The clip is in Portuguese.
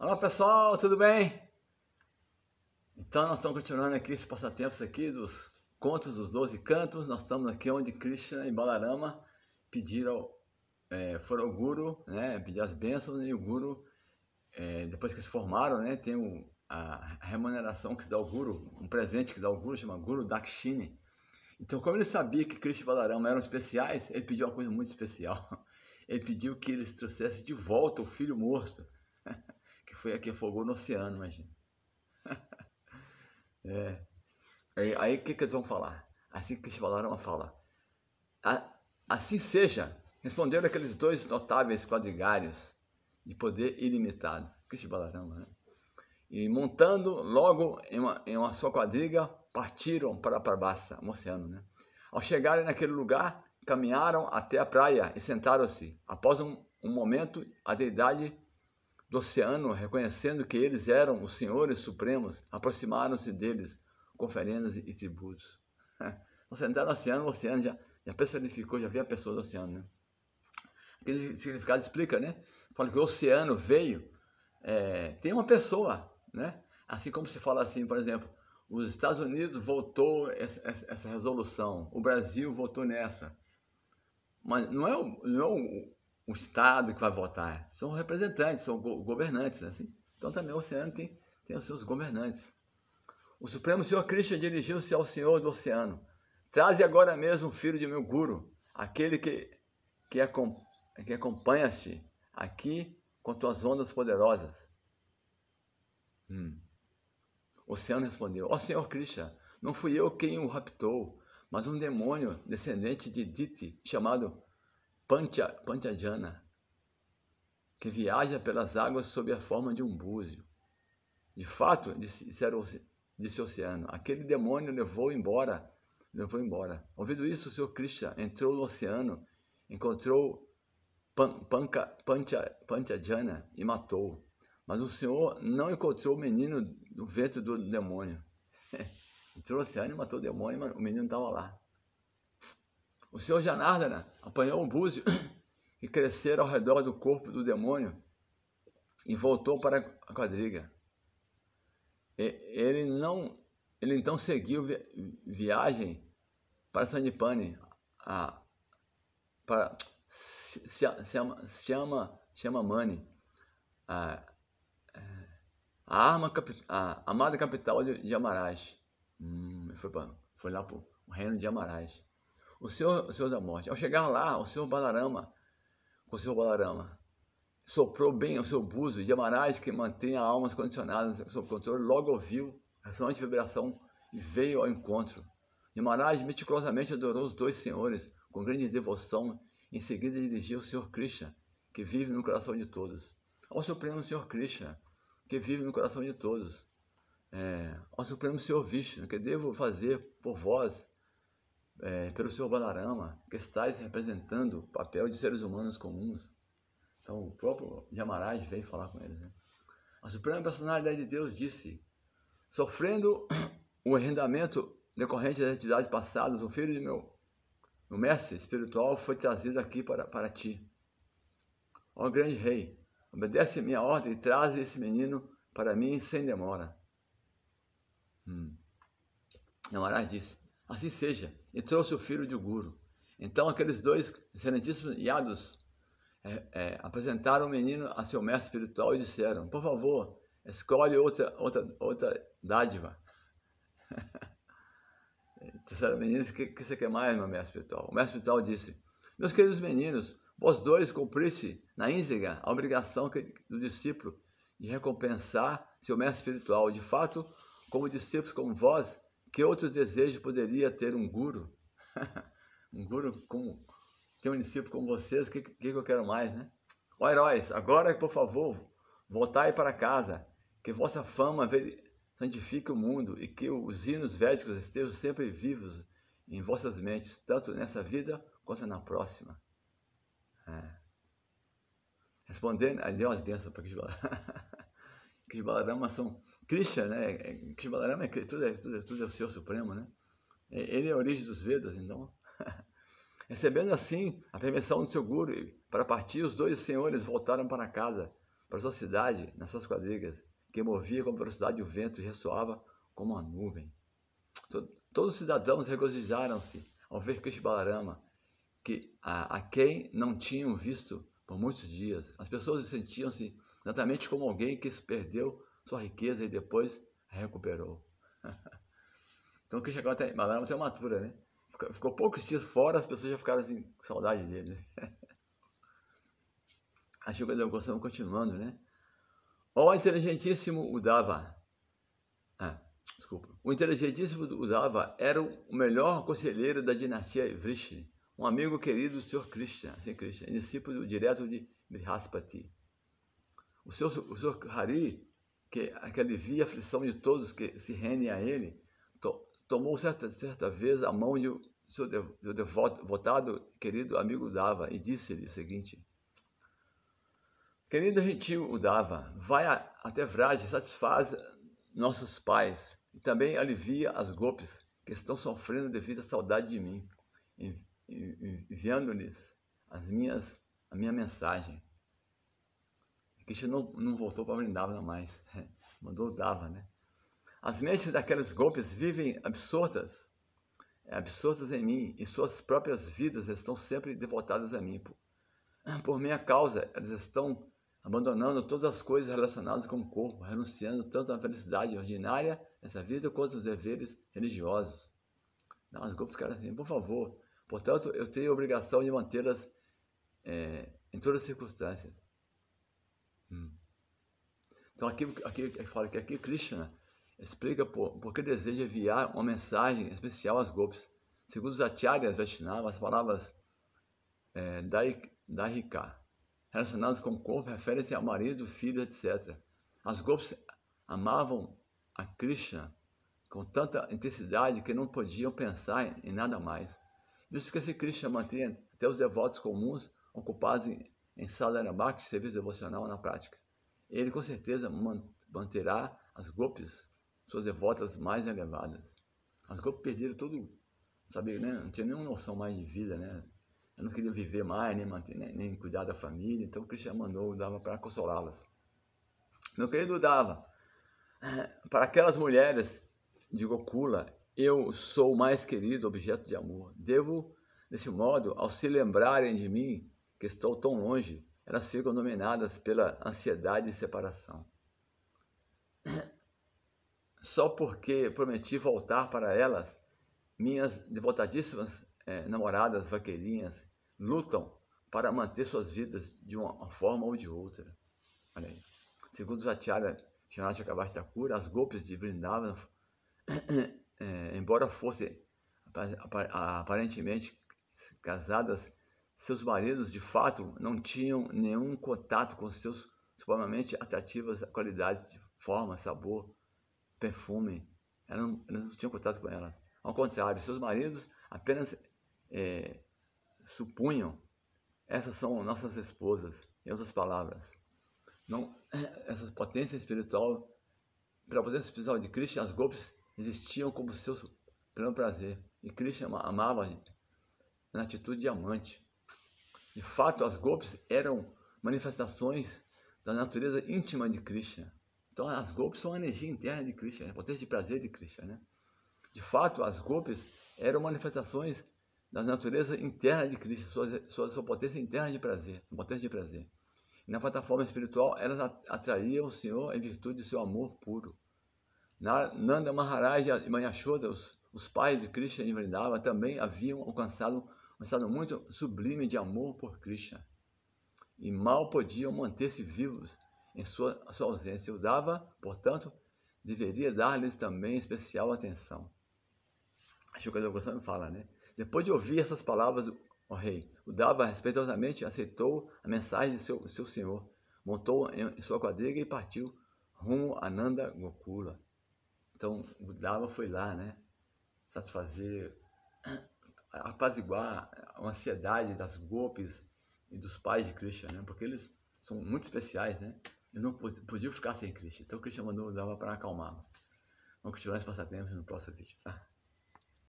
Olá pessoal, tudo bem? Então nós estamos continuando aqui esses passatempos aqui dos contos dos doze cantos. Nós estamos aqui onde Krishna e Balarama pediram, é, foram ao Guru, né, pedir as bênçãos e o Guru, é, depois que se formaram, né, tem a remuneração que se dá ao Guru, um presente que dá ao Guru, chama Guru Dakshini. Então como ele sabia que Krishna e Balarama eram especiais, ele pediu uma coisa muito especial. Ele pediu que eles trouxessem de volta o filho morto foi a que afogou no oceano, imagina. é. Aí o que, que eles vão falar? Assim que eles falaram, a fala. Assim seja, responderam aqueles dois notáveis quadrigários de poder ilimitado. Kishbalarama, né? E montando logo em uma, em uma sua quadriga, partiram para Parbassa, um oceano, né? Ao chegarem naquele lugar, caminharam até a praia e sentaram-se. Após um, um momento, a deidade do oceano, reconhecendo que eles eram os senhores supremos, aproximaram-se deles com oferendas e tributos. Você entrar no oceano, o oceano já, já personificou, já vê a pessoa do oceano. Né? Aquele significado explica, né? Fala que o oceano veio, é, tem uma pessoa, né? Assim como se fala assim, por exemplo, os Estados Unidos votou essa, essa resolução, o Brasil votou nessa. Mas não é, o, não é o, o Estado que vai votar. São representantes, são go governantes. Né? Assim? Então também o oceano tem, tem os seus governantes. O Supremo Senhor Krishna dirigiu-se ao Senhor do Oceano. Traze agora mesmo o filho de meu guru, aquele que, que, acom que te aqui com tuas ondas poderosas. Hum. O Oceano respondeu: Ó oh, Senhor Krishna, não fui eu quem o raptou, mas um demônio descendente de Diti chamado Pancha, Panchajana, que viaja pelas águas sob a forma de um búzio. De fato, disse, disse Oceano, aquele demônio levou embora, levou embora. Ouvindo isso, o Senhor Krishna entrou no oceano, encontrou Pan, Pancha, Panchajana e matou. Mas o Senhor não encontrou o menino no vento do demônio. entrou no oceano e matou o demônio, mas o menino estava lá. O senhor Janardana apanhou um búzio que crescera ao redor do corpo do demônio e voltou para a quadriga. Ele não, ele então seguiu viagem para Sanipane, a, para Chama Chama Mani, a, é, a, arma, a amada capital de, de Hum, foi, foi lá para o reino de Amaraj o Senhor, o Senhor da Morte. Ao chegar lá, o Senhor Balarama, o Senhor Balarama, soprou bem o seu buzo de Amarás, que mantém a alma condicionada sob controle, logo ouviu a sua antivibração e veio ao encontro. Yamaraj meticulosamente adorou os dois senhores com grande devoção. Em seguida, dirigiu o Senhor Krishna, que vive no coração de todos. Ao Supremo Senhor Krishna, que vive no coração de todos. É, ao Supremo Senhor Vishnu, que devo fazer por vós é, pelo seu Balarama, que estáis representando o papel de seres humanos comuns. Então, o próprio Yamaraj veio falar com eles. Né? A Suprema Personalidade de Deus disse: sofrendo o arrendamento decorrente das atividades passadas, o filho de meu, mestre espiritual foi trazido aqui para, para ti. Ó grande rei, obedece minha ordem e traz esse menino para mim sem demora. Hum. Yamaraj disse: Assim seja e trouxe o filho de Guru. Então aqueles dois excelentíssimos Yados é, é, apresentaram o menino a seu mestre espiritual e disseram, por favor, escolhe outra, outra, outra dádiva. disseram, meninos, o que, que você quer mais, meu mestre espiritual? O mestre espiritual disse, meus queridos meninos, vós dois cumpriste na íntegra a obrigação que, do discípulo de recompensar seu mestre espiritual. De fato, como discípulos como vós, que outro desejo poderia ter um guru? um guru como ter um discípulo como vocês, o que, que, eu quero mais, né? Ó heróis, agora, por favor, voltai para casa, que vossa fama santifique o mundo e que os hinos védicos estejam sempre vivos em vossas mentes, tanto nessa vida quanto na próxima. É. Respondendo, ali é uma bênção para Kishbalarama. Kishbalarama são Krishna, né? Krishna Balarama é tudo, é, tudo, é, tudo é o Senhor Supremo, né? Ele é a origem dos Vedas, então. Recebendo assim a permissão do seu guru para partir, os dois senhores voltaram para casa, para sua cidade, nas suas quadrigas, que movia com velocidade o vento e ressoava como uma nuvem. Todos os cidadãos regozijaram-se ao ver Krishna Balarama, que, a, a quem não tinham visto por muitos dias. As pessoas sentiam-se exatamente como alguém que se perdeu sua riqueza e depois recuperou. então quem chegou até Himalaia tem uma matura, né? Ficou, ficou, poucos dias fora, as pessoas já ficaram assim, com saudade dele. Né? Acho que o da continuando, né? Ó inteligentíssimo Udava. Ah, desculpa. O inteligentíssimo Udava era o melhor conselheiro da dinastia Vrishni, um amigo querido do Sr. Krishna, assim, Krishna, discípulo direto de Brihaspati. O Sr. O Sr. Hari que, alivia a aflição de todos que se rendem a ele, to, tomou certa, certa vez a mão de seu, de, seu querido amigo Dava e disse-lhe o seguinte: Querido gentil Dava, vai a, até Vraja e satisfaz nossos pais e também alivia as golpes que estão sofrendo devido à saudade de mim, enviando-lhes as minhas a minha mensagem. Krishna não, não voltou para Vrindavana mais. Mandou Dava, né? As mentes daquelas golpes vivem absortas, é, absortas em mim, e suas próprias vidas estão sempre devotadas a mim. Por, minha causa, elas estão abandonando todas as coisas relacionadas com o corpo, renunciando tanto à felicidade ordinária nessa vida quanto aos deveres religiosos. Não, as golpes ficaram assim, por favor. Portanto, eu tenho a obrigação de mantê-las é, em todas as circunstâncias. Então aqui, aqui fala que aqui é Krishna explica por, por que deseja enviar uma mensagem especial às golpes. Segundo os acharyas Vaishnavas, as palavras é, daika, relacionadas com o corpo referem-se ao marido, filho, etc. As golpes amavam a Krishna com tanta intensidade que não podiam pensar em nada mais. Visto que esse Krishna mantinha até os devotos comuns ocupados em, em sadhana bhakti, serviço devocional na prática ele com certeza manterá as golpes, suas devotas mais elevadas. As golpes perderam tudo, sabe, né? Não tinha nenhuma noção mais de vida, né? Eu não queria viver mais, nem, manter, nem, nem cuidar da família, então o Krishna mandou o Dava para consolá-las. Meu querido Dava, eh, para aquelas mulheres de Gokula, eu sou o mais querido objeto de amor. Devo, desse modo, ao se lembrarem de mim, que estou tão longe, elas ficam dominadas pela ansiedade de separação. Só porque prometi voltar para elas, minhas devotadíssimas eh, namoradas vaqueirinhas lutam para manter suas vidas de uma forma ou de outra. Olha aí. Segundo Satyara Chanachakavastakura, as golpes de Vrindavan, eh, embora fossem aparentemente casadas seus maridos, de fato, não tinham nenhum contato com seus supostamente atrativas qualidades de forma, sabor, perfume. Elas não, elas não tinham contato com elas. Ao contrário, seus maridos apenas é, supunham. Essas são nossas esposas, em outras palavras. Não, eh, essas potências espiritual, pela potência espiritual de Cristo. as golpes existiam como seu pleno prazer. E Cristo amava na atitude de amante. De fato, as golpes eram manifestações da natureza íntima de Krishna. Então, as golpes são a energia interna de Krishna, a né? potência de prazer de Krishna. Né? De fato, as golpes eram manifestações da natureza interna de Krishna, sua, sua, sua potência interna de prazer, potência de prazer. E na plataforma espiritual, elas atraíam o Senhor em virtude de seu amor puro. Nanda Maharaj e Manashoda, os, os pais de Krishna e Vrindava, também haviam alcançado um estado muito sublime de amor por Krishna. E mal podiam manter-se vivos em sua, sua ausência. O dava, portanto, deveria dar-lhes também especial atenção. Acho que o Goswami fala, né? Depois de ouvir essas palavras, o rei, o Dava respeitosamente aceitou a mensagem de seu, seu senhor, montou em sua quadriga e partiu rumo a Nanda Gokula. Então, o Dava foi lá, né? Satisfazer apaziguar a ansiedade das golpes e dos pais de Krishna, né? Porque eles são muito especiais, né? Eu não podia ficar sem Krishna. Então Krishna mandou dava para acalmá-los. Vamos continuar esse passatempo no próximo vídeo, tá?